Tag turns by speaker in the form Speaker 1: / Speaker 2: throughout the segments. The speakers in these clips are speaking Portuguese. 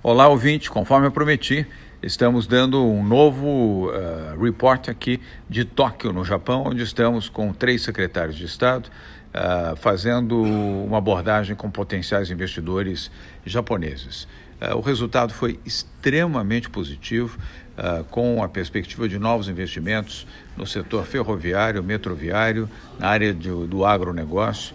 Speaker 1: Olá, ouvinte. Conforme eu prometi, estamos dando um novo uh, report aqui de Tóquio, no Japão, onde estamos com três secretários de Estado uh, fazendo uma abordagem com potenciais investidores japoneses. Uh, o resultado foi extremamente positivo, com a perspectiva de novos investimentos no setor ferroviário, metroviário, na área do, do agronegócio,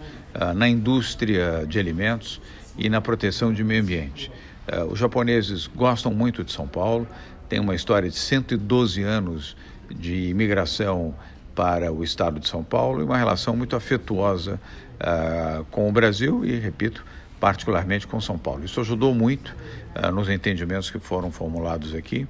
Speaker 1: na indústria de alimentos e na proteção de meio ambiente. É, os japoneses gostam muito de São Paulo, tem uma história de 112 anos de imigração para o estado de São Paulo e uma relação muito afetuosa uh, com o Brasil e, repito, particularmente com São Paulo. Isso ajudou muito uh, nos entendimentos que foram formulados aqui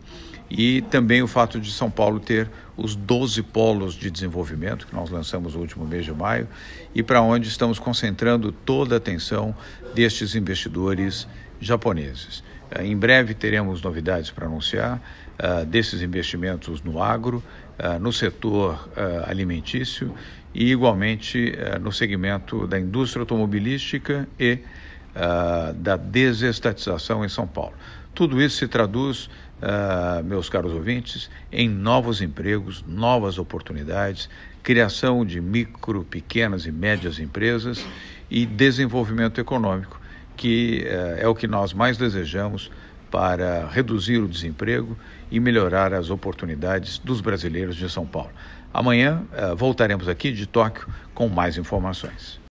Speaker 1: e também o fato de São Paulo ter os 12 polos de desenvolvimento que nós lançamos no último mês de maio e para onde estamos concentrando toda a atenção destes investidores japoneses. Eh, em breve teremos novidades para anunciar uh, desses investimentos no agro, uh, no setor uh, alimentício e, igualmente, no segmento da indústria automobilística e da desestatização em São Paulo. Tudo isso se traduz, meus caros ouvintes, em novos empregos, novas oportunidades, criação de micro, pequenas e médias empresas e desenvolvimento econômico que eh, é o que nós mais desejamos para reduzir o desemprego e melhorar as oportunidades dos brasileiros de São Paulo. Amanhã eh, voltaremos aqui de Tóquio com mais informações.